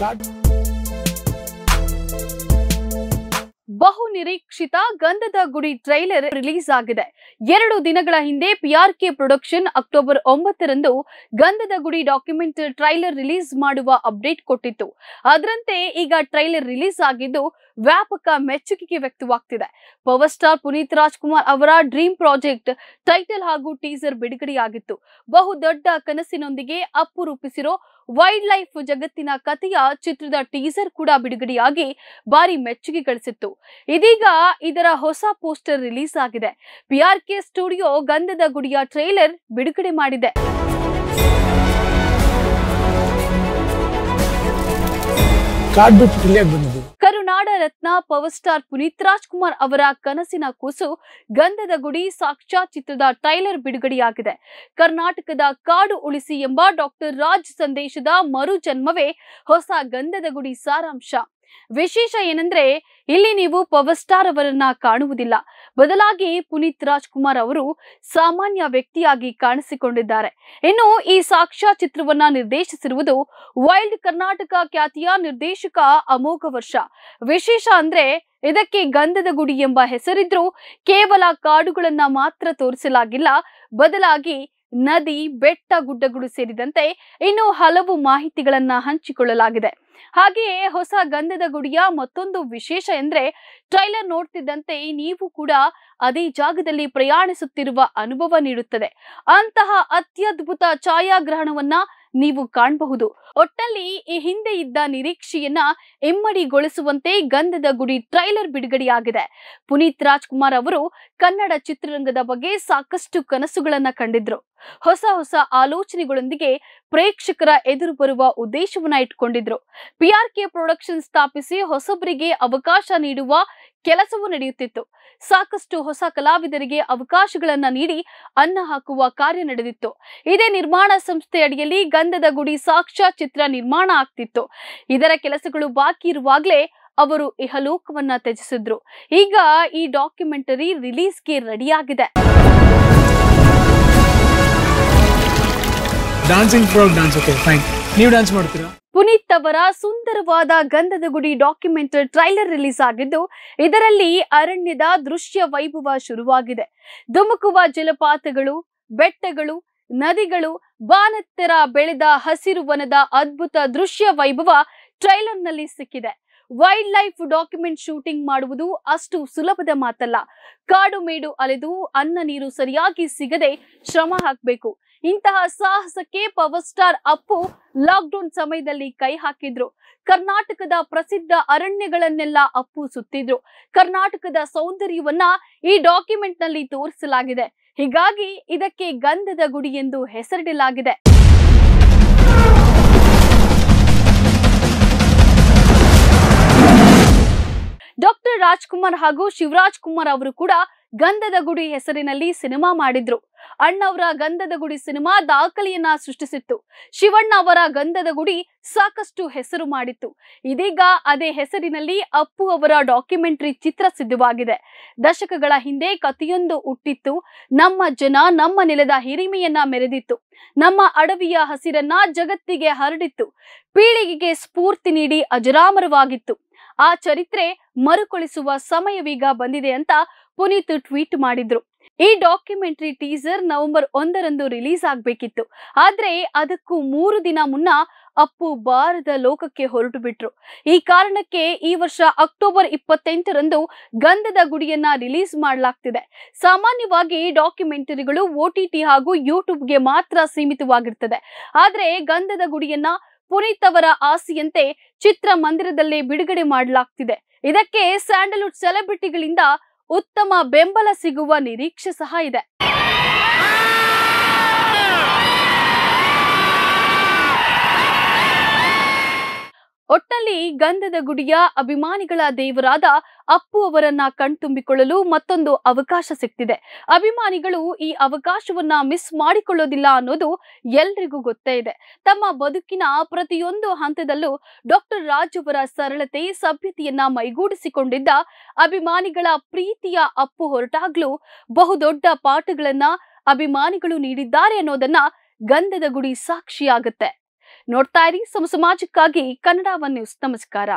card ಬಹು ನಿರೀಕ್ಷಿತ ಗಂಧದ ಗುಡಿ ಟ್ರೈಲರ್ ರಿಲೀಸ್ ಆಗಿದೆ ಎರಡು ದಿನಗಳ ಹಿಂದೆ ಪಿಆರ್ಕೆ ಪ್ರೊಡಕ್ಷನ್ ಅಕ್ಟೋಬರ್ ಒಂಬತ್ತರಂದು Gandhada Gudi document trailer release ಮಾಡುವ ಅಪ್ಡೇಟ್ ಕೊಟ್ಟಿತ್ತು ಅದರಂತೆ ಈಗ ಟ್ರೈಲರ್ ರಿಲೀಸ್ ಆಗಿದ್ದು ವ್ಯಾಪಕ ಮೆಚ್ಚುಗೆಗೆ ವ್ಯಕ್ತವಾಗ್ತಿದೆ ಪವರ್ ಸ್ಟಾರ್ ಪುನೀತ್ ರಾಜ್ಕುಮಾರ್ ಅವರ ಡ್ರೀಮ್ ಪ್ರಾಜೆಕ್ಟ್ ಟೈಟಲ್ ಹಾಗೂ ಟೀಸರ್ ಬಿಡುಗಡೆಯಾಗಿತ್ತು ಬಹು ದೊಡ್ಡ ಕನಸಿನೊಂದಿಗೆ ಅಪ್ಪು ರೂಪಿಸಿರೋ ವೈಲ್ಡ್ ಲೈಫ್ ಜಗತ್ತಿನ ಕಥೆಯ ಚಿತ್ರದ ಟೀಸರ್ ಕೂಡ ಬಿಡುಗಡೆಯಾಗಿ ಭಾರಿ ಮೆಚ್ಚುಗೆ ಗಳಿಸಿತ್ತು ಇದೀಗ ಇದರ ಹೊಸ ಪೋಸ್ಟರ್ ರಿಲೀಸ್ ಆಗಿದೆ ಪಿಆರ್ಕೆ ಸ್ಟುಡಿಯೋ ಗಂಧದ ಗುಡಿಯ ಟ್ರೈಲರ್ ಬಿಡುಗಡೆ ಮಾಡಿದೆ ನಾಡ ರತ್ನ ಪವರ್ ಸ್ಟಾರ್ ಪುನೀತ್ ರಾಜ್ಕುಮಾರ್ ಅವರ ಕನಸಿನ ಕೂಸು ಗಂಧದ ಗುಡಿ ಸಾಕ್ಷಾ ಚಿತ್ರದ ಟ್ರೈಲರ್ ಬಿಡುಗಡೆಯಾಗಿದೆ ಕರ್ನಾಟಕದ ಕಾಡು ಉಳಿಸಿ ಎಂಬ ಡಾಕ್ಟರ್ ರಾಜ್ ಸಂದೇಶದ ಮರುಜನ್ಮವೇ ಹೊಸ ಗಂಧದ ಗುಡಿ ಸಾರಾಂಶ ವಿಶೇಷ ಏನಂದ್ರೆ ಇಲ್ಲಿ ನೀವು ಪವರ್ ಸ್ಟಾರ್ ಅವರನ್ನ ಕಾಣುವುದಿಲ್ಲ ಬದಲಾಗಿ ಪುನೀತ್ ರಾಜ್ಕುಮಾರ್ ಅವರು ಸಾಮಾನ್ಯ ವ್ಯಕ್ತಿಯಾಗಿ ಕಾಣಿಸಿಕೊಂಡಿದ್ದಾರೆ ಇನ್ನು ಈ ಸಾಕ್ಷ್ಯ ಚಿತ್ರವನ್ನ ನಿರ್ದೇಶಿಸಿರುವುದು ವೈಲ್ಡ್ ಕರ್ನಾಟಕ ಖ್ಯಾತಿಯ ನಿರ್ದೇಶಕ ಅಮೋಘ ವರ್ಷ ವಿಶೇಷ ಅಂದ್ರೆ ಇದಕ್ಕೆ ಗಂಧದ ಗುಡಿ ಎಂಬ ಹೆಸರಿದ್ರೂ ಕೇವಲ ಕಾಡುಗಳನ್ನ ಮಾತ್ರ ತೋರಿಸಲಾಗಿಲ್ಲ ಬದಲಾಗಿ ನದಿ ಬೆಟ್ಟ ಗುಡ್ಡಗಳು ಸೇರಿದಂತೆ ಇನ್ನು ಹಲವು ಮಾಹಿತಿಗಳನ್ನ ಹಂಚಿಕೊಳ್ಳಲಾಗಿದೆ ಹಾಗೆಯೇ ಹೊಸ ಗಂಧದ ಗುಡಿಯ ಮತ್ತೊಂದು ವಿಶೇಷ ಎಂದ್ರೆ ಟ್ರೈಲರ್ ನೋಡ್ತಿದ್ದಂತೆ ನೀವು ಕೂಡ ಅದೇ ಜಾಗದಲ್ಲಿ ಪ್ರಯಾಣಿಸುತ್ತಿರುವ ಅನುಭವ ನೀಡುತ್ತದೆ ಅಂತಹ ಅತ್ಯದ್ಭುತ ಛಾಯಾಗ್ರಹಣವನ್ನ ನೀವು ಕಾಣಬಹುದು ಒಟ್ಟಲ್ಲಿ ಈ ಹಿಂದೆ ಇದ್ದ ನಿರೀಕ್ಷೆಯನ್ನ ಇಮ್ಮಡಿಗೊಳಿಸುವಂತೆ ಗಂಧದ ಗುಡಿ ಟ್ರೈಲರ್ ಬಿಡುಗಡೆಯಾಗಿದೆ ಪುನೀತ್ ರಾಜ್ಕುಮಾರ್ ಅವರು ಕನ್ನಡ ಚಿತ್ರರಂಗದ ಬಗ್ಗೆ ಸಾಕಷ್ಟು ಕನಸುಗಳನ್ನ ಕಂಡಿದ್ರು ಹೊಸ ಹೊಸ ಆಲೋಚನೆಗಳೊಂದಿಗೆ ಪ್ರೇಕ್ಷಕರ ಎದುರು ಬರುವ ಉದ್ದೇಶವನ್ನ ಇಟ್ಕೊಂಡಿದ್ರು ಪಿಆರ್ಕೆ ಪ್ರೊಡಕ್ಷನ್ ಸ್ಥಾಪಿಸಿ ಹೊಸಬರಿಗೆ ಅವಕಾಶ ನೀಡುವ ಕೆಲಸವೂ ನಡೆಯುತ್ತಿತ್ತು ಸಾಕಷ್ಟು ಹೊಸ ಕಲಾವಿದರಿಗೆ ಅವಕಾಶಗಳನ್ನ ನೀಡಿ ಅನ್ನ ಹಾಕುವ ಕಾರ್ಯ ನಡೆದಿತ್ತು ಇದೇ ನಿರ್ಮಾಣ ಸಂಸ್ಥೆ ಅಡಿಯಲ್ಲಿ ಗಂಧದ ಗುಡಿ ಸಾಕ್ಷ್ಯ ಚಿತ್ರ ನಿರ್ಮಾಣ ಆಗ್ತಿತ್ತು ಇದರ ಕೆಲಸಗಳು ಬಾಕಿ ಇರುವಾಗಲೇ ಅವರು ಇಹಲೋಕವನ್ನ ತ್ಯಜಿಸಿದ್ರು ಈಗ ಈ ಡಾಕ್ಯುಮೆಂಟರಿ ರಿಲೀಸ್ಗೆ ರೆಡಿಯಾಗಿದೆ dancing frog dance okay fine ನೀವು ಡಾನ್ಸ್ ಮಾಡ್ತೀರಾ ಪುನೀತ್ ಅವರ ಸುಂದರವಾದ ಗಂಧದ ಗುಡಿ ಡಾಕ್ಯುಮೆಂಟರಿ ಟ್ರೈಲರ್ ರಿಲೀಸ್ ಆಗಿದ್ದು ಇದರಲ್ಲಿ ಅರಣ್ಯದ ದೃಶ್ಯ ವೈಭವ ಶುರುವಾಗಿದೆ ಧುಮುಕುವ ಜಲಪಾತಗಳು ಬೆಟ್ಟಗಳು ನದಿಗಳು ಬಾನತ್ತರ ಬೆಳೆದ ಹಸಿರು ವನದ ಅದ್ಭುತ ದೃಶ್ಯ ವೈಭವ ಟ್ರೈಲರ್ನಲ್ಲಿ ಸಿಕ್ಕಿದೆ ವೈಲ್ಡ್ ಲೈಫ್ ಡಾಕ್ಯುಮೆಂಟ್ ಶೂಟಿಂಗ್ ಮಾಡುವುದು ಅಷ್ಟು ಸುಲಭದ ಮಾತಲ್ಲ ಕಾಡು ಮೇಡು ಅಲೆದು ಅನ್ನ ನೀರು ಸರಿಯಾಗಿ ಸಿಗದೆ ಶ್ರಮ ಹಾಕಬೇಕು ಇಂತಹ ಸಾಹಸಕ್ಕೆ ಪವರ್ ಸ್ಟಾರ್ ಅಪ್ಪು ಲಾಕ್ಡೌನ್ ಸಮಯದಲ್ಲಿ ಕೈ ಹಾಕಿದ್ರು ಕರ್ನಾಟಕದ ಪ್ರಸಿದ್ಧ ಅರಣ್ಯಗಳನ್ನೆಲ್ಲ ಅಪ್ಪು ಸುತ್ತಿದ್ರು ಕರ್ನಾಟಕದ ಸೌಂದರ್ಯವನ್ನ ಈ ಡಾಕ್ಯುಮೆಂಟ್ ನಲ್ಲಿ ತೋರಿಸಲಾಗಿದೆ ಹೀಗಾಗಿ ಇದಕ್ಕೆ ಗಂಧದ ಗುಡಿ ಎಂದು ಹೆಸರಿಡಲಾಗಿದೆ ರಾಜ್ಕುಮಾರ್ ಹಾಗೂ ಶಿವರಾಜ್ ಕುಮಾರ್ ಅವರು ಕೂಡ ಗಂಧದ ಗುಡಿ ಹೆಸರಿನಲ್ಲಿ ಸಿನಿಮಾ ಮಾಡಿದ್ರು ಅಣ್ಣವರ ಗಂಧದ ಗುಡಿ ಸಿನಿಮಾ ದಾಖಲೆಯನ್ನ ಸೃಷ್ಟಿಸಿತ್ತು ಶಿವಣ್ಣ ಅವರ ಗಂಧದ ಗುಡಿ ಸಾಕಷ್ಟು ಹೆಸರು ಮಾಡಿತ್ತು ಇದೀಗ ಅದೇ ಹೆಸರಿನಲ್ಲಿ ಅಪ್ಪು ಅವರ ಡಾಕ್ಯುಮೆಂಟರಿ ಚಿತ್ರ ಸಿದ್ಧವಾಗಿದೆ ದಶಕಗಳ ಹಿಂದೆ ಕತಿಯೊಂದು ಹುಟ್ಟಿತ್ತು ನಮ್ಮ ಜನ ನಮ್ಮ ನೆಲದ ಹಿರಿಮೆಯನ್ನ ಮೆರೆದಿತ್ತು ನಮ್ಮ ಅಡವಿಯ ಹಸಿರನ್ನ ಜಗತ್ತಿಗೆ ಹರಡಿತ್ತು ಪೀಳಿಗೆಗೆ ಸ್ಫೂರ್ತಿ ನೀಡಿ ಅಜರಾಮರವಾಗಿತ್ತು ಆ ಚರಿತ್ರೆ ಮರುಕಳಿಸುವ ಸಮಯವೀಗ ಬಂದಿದೆ ಅಂತ ಪುನೀತ್ ಟ್ವೀಟ್ ಮಾಡಿದ್ರು ಈ ಡಾಕ್ಯುಮೆಂಟರಿ ಟೀಸರ್ ನವೆಂಬರ್ ಒಂದರಂದು ರಿಲೀಸ್ ಆಗ್ಬೇಕಿತ್ತು ಆದ್ರೆ ಅದಕ್ಕೂ ಮೂರು ದಿನ ಮುನ್ನ ಅಪ್ಪು ಬಾರದ ಲೋಕಕ್ಕೆ ಹೊರಟು ಬಿಟ್ರು ಈ ಕಾರಣಕ್ಕೆ ಈ ವರ್ಷ ಅಕ್ಟೋಬರ್ ಇಪ್ಪತ್ತೆಂಟರಂದು ಗಂಧದ ಗುಡಿಯನ್ನ ರಿಲೀಸ್ ಮಾಡಲಾಗ್ತಿದೆ ಸಾಮಾನ್ಯವಾಗಿ ಡಾಕ್ಯುಮೆಂಟರಿಗಳು ಒಟಿಟಿ ಹಾಗೂ ಯೂಟ್ಯೂಬ್ಗೆ ಮಾತ್ರ ಸೀಮಿತವಾಗಿರ್ತದೆ ಆದ್ರೆ ಗಂಧದ ಗುಡಿಯನ್ನ ಪುನೀತ್ ಅವರ ಆಸೆಯಂತೆ ಚಿತ್ರ ಮಂದಿರದಲ್ಲಿ ಬಿಡುಗಡೆ ಮಾಡಲಾಗ್ತಿದೆ ಇದಕ್ಕೆ ಸ್ಯಾಂಡಲ್ವುಡ್ ಸೆಲೆಬ್ರಿಟಿಗಳಿಂದ ಉತ್ತಮ ಬೆಂಬಲ ಸಿಗುವ ನಿರೀಕ್ಷೆ ಸಹ ಇದೆ ಕೊನೆಯಲ್ಲಿ ಗಂಧದ ಗುಡಿಯ ಅಭಿಮಾನಿಗಳ ದೇವರಾದ ಅಪ್ಪು ಅವರನ್ನ ಕಣ್ತುಂಬಿಕೊಳ್ಳಲು ಮತ್ತೊಂದು ಅವಕಾಶ ಸಿಗ್ತಿದೆ ಅಭಿಮಾನಿಗಳು ಈ ಅವಕಾಶವನ್ನ ಮಿಸ್ ಮಾಡಿಕೊಳ್ಳೋದಿಲ್ಲ ಅನ್ನೋದು ಎಲ್ರಿಗೂ ಗೊತ್ತೇ ಇದೆ ತಮ್ಮ ಬದುಕಿನ ಪ್ರತಿಯೊಂದು ಹಂತದಲ್ಲೂ ಡಾಕ್ಟರ್ ರಾಜ್ ಅವರ ಸರಳತೆ ಸಭ್ಯತೆಯನ್ನ ಮೈಗೂಡಿಸಿಕೊಂಡಿದ್ದ ಅಭಿಮಾನಿಗಳ ಪ್ರೀತಿಯ ಅಪ್ಪು ಹೊರಟಾಗ್ಲೂ ಬಹುದೊಡ್ಡ ಪಾಠಗಳನ್ನ ಅಭಿಮಾನಿಗಳು ನೀಡಿದ್ದಾರೆ ಅನ್ನೋದನ್ನ ಗಂಧದ ಗುಡಿ ಸಾಕ್ಷಿಯಾಗುತ್ತೆ ನೋಡ್ತಾ ಇರಿ ಸಮ ಸಮಾಜಕ್ಕಾಗಿ ಕನ್ನಡ ನ್ಯೂಸ್ ನಮಸ್ಕಾರ